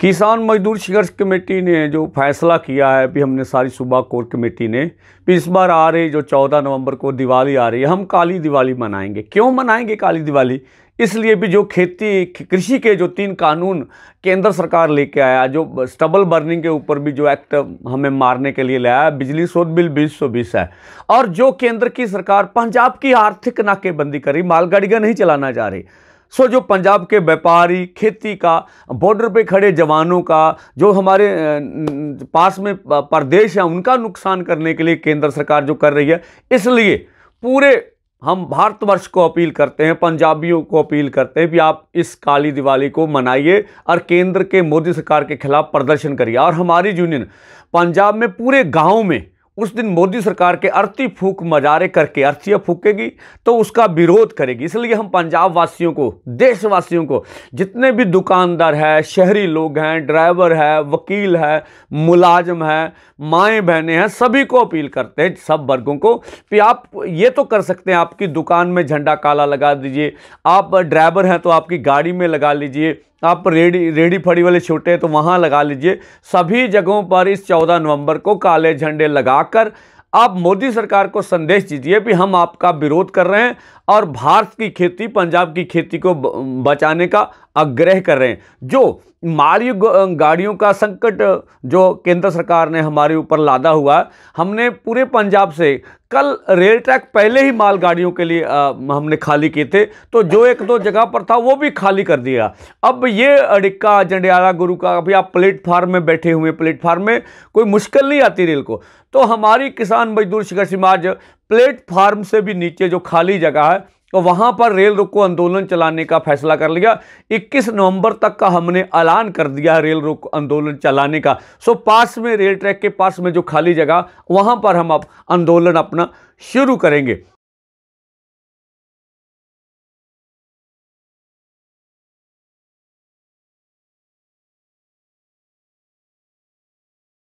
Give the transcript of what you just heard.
किसान मजदूर संघर्ष कमेटी ने जो फैसला किया है अभी हमने सारी सुबह कोर कमेटी ने भी इस बार आ रही जो 14 नवंबर को दिवाली आ रही है हम काली दिवाली मनाएंगे क्यों मनाएंगे काली दिवाली इसलिए भी जो खेती कृषि के जो तीन कानून केंद्र सरकार लेके आया जो स्टबल बर्निंग के ऊपर भी जो एक्ट हमें मारने के लिए लाया बिजली शोध बिल बीस सौ बीस है और जो केंद्र की सरकार पंजाब की आर्थिक नाकेबंदी करी मालगाड़ी का नहीं चलाना चाह रही सो जो पंजाब के व्यापारी खेती का बॉर्डर पे खड़े जवानों का जो हमारे पास में प्रदेश है उनका नुकसान करने के लिए केंद्र सरकार जो कर रही है इसलिए पूरे हम भारतवर्ष को अपील करते हैं पंजाबियों को अपील करते हैं कि आप इस काली दिवाली को मनाइए और केंद्र के मोदी सरकार के खिलाफ प्रदर्शन करिए और हमारी यूनियन पंजाब में पूरे गाँव में उस दिन मोदी सरकार के अर्थी फूक मजारे करके अर्थियाँ फूकेगी तो उसका विरोध करेगी इसलिए हम पंजाब वासियों को देशवासियों को जितने भी दुकानदार हैं शहरी लोग हैं ड्राइवर है वकील है मुलाजम है माएँ बहनें हैं सभी को अपील करते हैं सब वर्गों को कि आप ये तो कर सकते हैं आपकी दुकान में झंडा काला लगा दीजिए आप ड्राइवर हैं तो आपकी गाड़ी में लगा लीजिए आप रेडी रेडी फड़ी वाले छोटे हैं तो वहाँ लगा लीजिए सभी जगहों पर इस 14 नवंबर को काले झंडे लगाकर आप मोदी सरकार को संदेश दीजिए भी हम आपका विरोध कर रहे हैं और भारत की खेती पंजाब की खेती को बचाने का आग्रह कर रहे हैं जो मारी गाड़ियों का संकट जो केंद्र सरकार ने हमारे ऊपर लादा हुआ हमने पूरे पंजाब से कल रेल ट्रैक पहले ही माल गाड़ियों के लिए आ, हमने खाली किए थे तो जो एक दो जगह पर था वो भी खाली कर दिया अब ये अडिक्का जंडियाला गुरु का अभी आप प्लेटफार्म में बैठे हुए प्लेटफार्म में कोई मुश्किल नहीं आती रेल को तो हमारी किसान किसान मजदूर शिखर समाज प्लेटफार्म से भी नीचे जो खाली जगह है तो वहाँ पर रेल रोको आंदोलन चलाने का फैसला कर लिया 21 नवंबर तक का हमने ऐलान कर दिया है रेल रोको आंदोलन चलाने का सो पास में रेल ट्रैक के पास में जो खाली जगह वहाँ पर हम अब आंदोलन अपना शुरू करेंगे